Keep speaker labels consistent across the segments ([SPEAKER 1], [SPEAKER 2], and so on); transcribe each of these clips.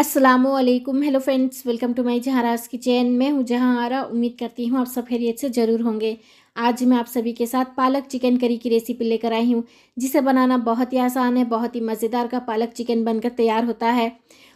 [SPEAKER 1] Aslam hello friends welcome to my जहाँराज kitchen मैं हूँ जहाँ रहा उम्मीद करती हूँ आप सब खैरियत से ज़रूर होंगे आज मैं आप सभी के साथ पालक चिकन करी की रेसिपी लेकर आई हूँ जिसे बनाना बहुत ही आसान है बहुत ही मज़ेदार का पालक चिकन बनकर तैयार होता है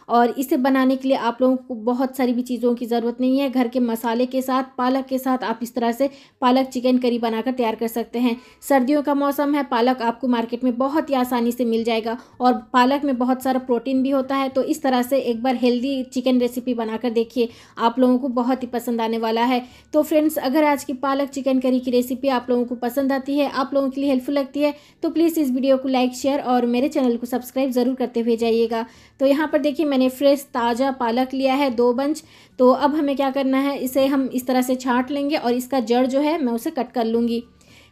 [SPEAKER 1] और इसे बनाने के लिए आप लोगों को बहुत सारी भी चीज़ों की ज़रूरत नहीं है घर के मसाले के साथ पालक के साथ आप इस तरह से पालक चिकन करी बनाकर तैयार कर सकते हैं सर्दियों का मौसम है पालक आपको मार्केट में बहुत ही आसानी से मिल जाएगा और पालक में बहुत सारा प्रोटीन भी होता है तो इस तरह से एक बार हेल्दी चिकन रेसिपी बनाकर देखिए आप लोगों को बहुत ही पसंद आने वाला है तो फ्रेंड्स अगर आज की पालक चिकन करी की रेसिपी आप लोगों को पसंद आती है आप लोगों के लिए हेल्पफुल लगती है तो प्लीज़ इस वीडियो को लाइक शेयर और मेरे चैनल को सब्सक्राइब ज़रूर करते हुए जाइएगा तो यहाँ पर देखिए मैंने फ्रेश ताज़ा पालक लिया है दो बंच तो अब हमें क्या करना है इसे हम इस तरह से छाँट लेंगे और इसका जड़ जो है मैं उसे कट कर लूँगी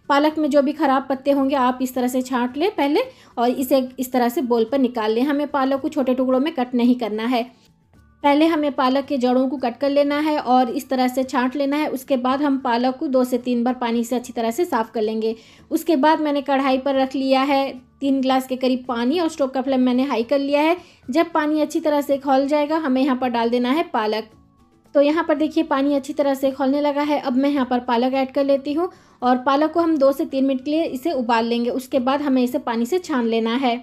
[SPEAKER 1] पालक में जो भी ख़राब पत्ते होंगे आप इस तरह से छाँट लें पहले और इसे इस तरह से बोल पर निकाल लें हमें पालक को छोटे टुकड़ों में कट नहीं करना है पहले हमें पालक के जड़ों को कट कर लेना है और इस तरह से छांट लेना है उसके बाद हम पालक को दो से तीन बार पानी से अच्छी तरह से साफ़ कर लेंगे उसके बाद मैंने कढ़ाई पर रख लिया है तीन ग्लास के करीब पानी और स्टोव का फ्लेम मैंने हाई कर लिया है जब पानी अच्छी तरह से खोल जाएगा हमें यहाँ पर डाल देना है पालक तो यहाँ पर देखिए पानी अच्छी तरह से खोलने लगा है अब मैं यहाँ पर पालक ऐड कर लेती हूँ और पालक को हम दो से तीन मिनट के लिए इसे उबाल लेंगे उसके बाद हमें इसे पानी से छान लेना है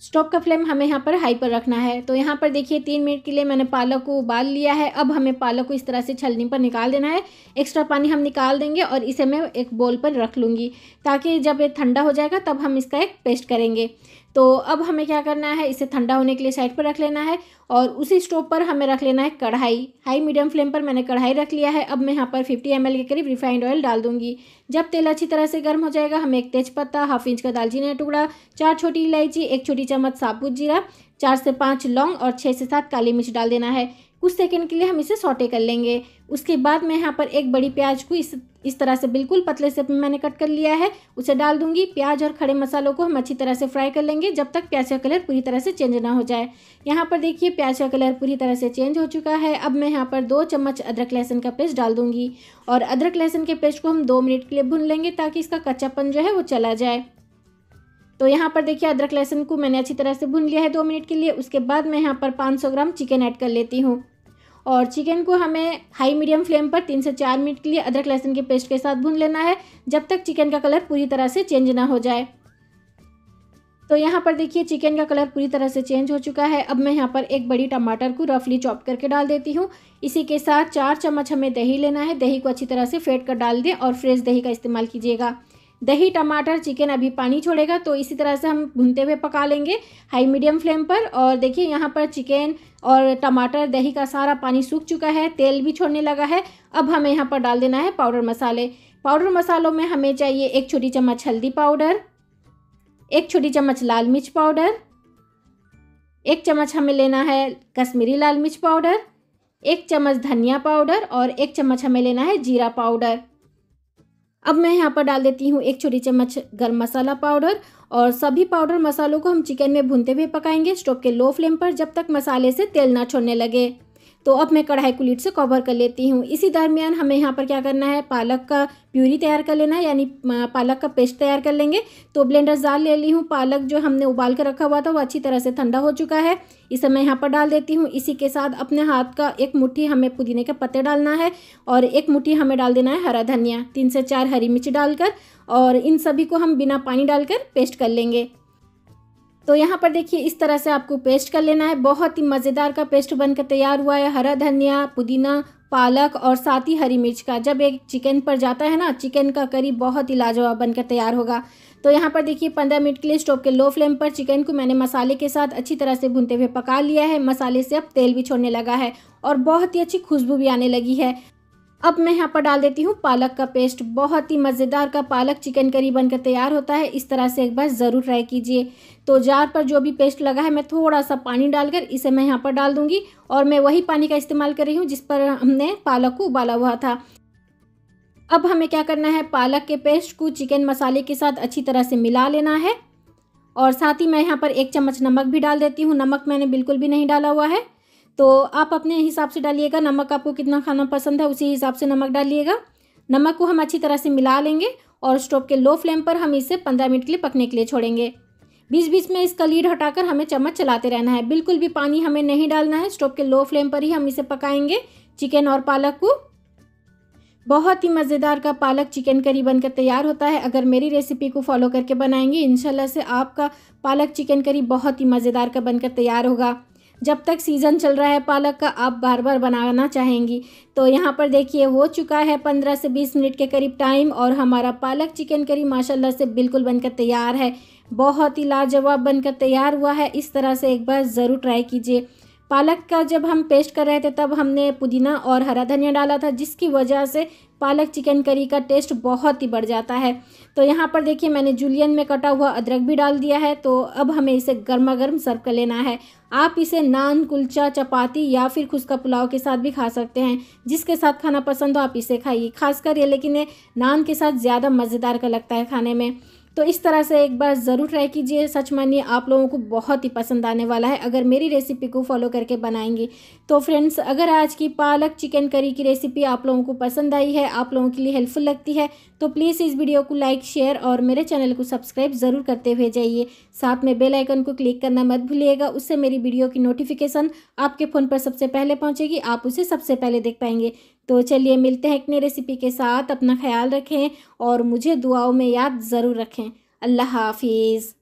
[SPEAKER 1] स्टोव का फ्लेम हमें यहाँ पर हाई पर रखना है तो यहाँ पर देखिए तीन मिनट के लिए मैंने पालक को उबाल लिया है अब हमें पालक को इस तरह से छलनी पर निकाल देना है एक्स्ट्रा पानी हम निकाल देंगे और इसे मैं एक बोल पर रख लूँगी ताकि जब ये ठंडा हो जाएगा तब हम इसका एक पेस्ट करेंगे तो अब हमें क्या करना है इसे ठंडा होने के लिए साइड पर रख लेना है और उसी स्टोव पर हमें रख लेना है कढ़ाई हाई मीडियम फ्लेम पर मैंने कढ़ाई रख लिया है अब मैं यहाँ पर 50 एम के करीब रिफाइंड ऑयल डाल दूंगी जब तेल अच्छी तरह से गर्म हो जाएगा हमें एक तेजपत्ता हाफ इंच का दालचीनी टुकड़ा चार छोटी इलायची एक छोटी चम्मच साबुत जीरा चार से पाँच लौंग और छः से सात काली मिर्च डाल देना है कुछ सेकंड के लिए हम इसे सॉटे कर लेंगे उसके बाद मैं यहाँ पर एक बड़ी प्याज को इस इस तरह से बिल्कुल पतले से मैंने कट कर लिया है उसे डाल दूंगी प्याज और खड़े मसालों को हम अच्छी तरह से फ्राई कर लेंगे जब तक प्याज का कलर पूरी तरह से चेंज ना हो जाए यहाँ पर देखिए प्याज का कलर पूरी तरह से चेंज हो चुका है अब मैं यहाँ पर दो चम्मच अदरक लहसुन का पेस्ट डाल दूंगी और अदरक लहसुन के पेस्ट को हम दो मिनट के लिए भून लेंगे ताकि इसका कच्चापन जो है वो चला जाए तो यहाँ पर देखिए अदरक लहसुन को मैंने अच्छी तरह से भून लिया है दो मिनट के लिए उसके बाद मैं यहाँ पर 500 ग्राम चिकन ऐड कर लेती हूँ और चिकन को हमें हाई मीडियम फ्लेम पर तीन से चार मिनट के लिए अदरक लहसुन के पेस्ट के साथ भून लेना है जब तक चिकन का कलर पूरी तरह से चेंज ना हो जाए तो यहाँ पर देखिए चिकन का कलर पूरी तरह से चेंज हो चुका है अब मैं यहाँ पर एक बड़ी टमाटर को रफली चॉप करके डाल देती हूँ इसी के साथ चार चम्मच हमें दही लेना है दही को अच्छी तरह से फेट कर डाल दें और फ्रेश दही का इस्तेमाल कीजिएगा दही टमाटर चिकन अभी पानी छोड़ेगा तो इसी तरह से हम भूनते हुए पका लेंगे हाई मीडियम फ्लेम पर और देखिए यहाँ पर चिकन और टमाटर दही का सारा पानी सूख चुका है तेल भी छोड़ने लगा है अब हमें यहाँ पर डाल देना है पाउडर मसाले पाउडर मसालों में हमें चाहिए एक छोटी चम्मच हल्दी पाउडर एक छोटी चम्मच लाल मिर्च पाउडर एक चम्मच हमें लेना है कश्मीरी लाल मिर्च पाउडर एक चम्मच धनिया पाउडर और एक चम्मच हमें लेना है जीरा पाउडर अब मैं यहाँ पर डाल देती हूँ एक छोटी चम्मच गर्म मसाला पाउडर और सभी पाउडर मसालों को हम चिकन में भूनते हुए पकाएंगे स्टोव के लो फ्लेम पर जब तक मसाले से तेल ना छोड़ने लगे तो अब मैं कढ़ाई को लीड से कवर कर लेती हूँ इसी दरमियान हमें यहाँ पर क्या करना है पालक का प्यूरी तैयार कर लेना है यानी पालक का पेस्ट तैयार कर लेंगे तो ब्लेंडर जार ले ली हूँ पालक जो हमने उबाल कर रखा हुआ था वो अच्छी तरह से ठंडा हो चुका है इसे मैं यहाँ पर डाल देती हूँ इसी के साथ अपने हाथ का एक मुठ्ठी हमें पुदीने के पत्ते डालना है और एक मुठ्ठी हमें डाल देना है हरा धनिया तीन से चार हरी मिर्च डालकर और इन सभी को हम बिना पानी डालकर पेस्ट कर लेंगे तो यहाँ पर देखिए इस तरह से आपको पेस्ट कर लेना है बहुत ही मज़ेदार का पेस्ट बनकर तैयार हुआ है हरा धनिया पुदीना पालक और साथ ही हरी मिर्च का जब एक चिकन पर जाता है ना चिकन का करी बहुत ही लाजवाब बनकर तैयार होगा तो यहाँ पर देखिए पंद्रह मिनट के लिए स्टोव के लो फ्लेम पर चिकन को मैंने मसाले के साथ अच्छी तरह से भुनते हुए पका लिया है मसाले से अब तेल भी छोड़ने लगा है और बहुत ही अच्छी खुशबू भी आने लगी है अब मैं यहाँ पर डाल देती हूँ पालक का पेस्ट बहुत ही मज़ेदार का पालक चिकन करी बनकर तैयार होता है इस तरह से एक बार ज़रूर ट्राई कीजिए तो जार पर जो भी पेस्ट लगा है मैं थोड़ा सा पानी डालकर इसे मैं यहाँ पर डाल दूँगी और मैं वही पानी का इस्तेमाल कर रही हूँ जिस पर हमने पालक को उबाला हुआ था अब हमें क्या करना है पालक के पेस्ट को चिकन मसाले के साथ अच्छी तरह से मिला लेना है और साथ ही मैं यहाँ पर एक चम्मच नमक भी डाल देती हूँ नमक मैंने बिल्कुल भी नहीं डाला हुआ है तो आप अपने हिसाब से डालिएगा नमक आपको कितना खाना पसंद है उसी हिसाब से नमक डालिएगा नमक को हम अच्छी तरह से मिला लेंगे और स्टोव के लो फ्लेम पर हम इसे पंद्रह मिनट के लिए पकने के लिए छोड़ेंगे बीच बीच में इसका लीड हटाकर हमें चम्मच चलाते रहना है बिल्कुल भी पानी हमें नहीं डालना है स्टोव के लो फ्लेम पर ही हम इसे पकाएंगे चिकन और पालक को बहुत ही मज़ेदार का पालक चिकन करी बनकर तैयार होता है अगर मेरी रेसिपी को फॉलो करके बनाएंगे इंशाल्लाह से आपका पालक चिकन करी बहुत ही मज़ेदार का बनकर तैयार होगा जब तक सीज़न चल रहा है पालक का आप बार बार बनाना चाहेंगी तो यहाँ पर देखिए हो चुका है पंद्रह से बीस मिनट के करीब टाइम और हमारा पालक चिकन करी माशाल्लाह से बिल्कुल बनकर तैयार है बहुत ही लाजवाब बनकर तैयार हुआ है इस तरह से एक बार ज़रूर ट्राई कीजिए पालक का जब हम पेस्ट कर रहे थे तब हमने पुदीना और हरा धनिया डाला था जिसकी वजह से पालक चिकन करी का टेस्ट बहुत ही बढ़ जाता है तो यहाँ पर देखिए मैंने जूलियन में कटा हुआ अदरक भी डाल दिया है तो अब हमें इसे गर्मा गर्म सर्व कर लेना है आप इसे नान कुलचा चपाती या फिर खुशका पुलाव के साथ भी खा सकते हैं जिसके साथ खाना पसंद हो आप इसे खाइए खासकर ये लेकिन ये नान के साथ ज़्यादा मज़ेदार का लगता है खाने में तो इस तरह से एक बार ज़रूर ट्राई कीजिए सच मानिए आप लोगों को बहुत ही पसंद आने वाला है अगर मेरी रेसिपी को फॉलो करके बनाएंगे तो फ्रेंड्स अगर आज की पालक चिकन करी की रेसिपी आप लोगों को पसंद आई है आप लोगों के लिए हेल्पफुल लगती है तो प्लीज़ इस वीडियो को लाइक शेयर और मेरे चैनल को सब्सक्राइब ज़रूर करते हुए जाइए साथ में बेल आइकन को क्लिक करना मत भूलिएगा उससे मेरी वीडियो की नोटिफिकेशन आपके फ़ोन पर सबसे पहले पहुँचेगी आप उसे सबसे पहले देख पाएंगे तो चलिए मिलते हैं एक नई रेसिपी के साथ अपना ख्याल रखें और मुझे दुआओं में याद ज़रूर रखें अल्लाह हाफिज़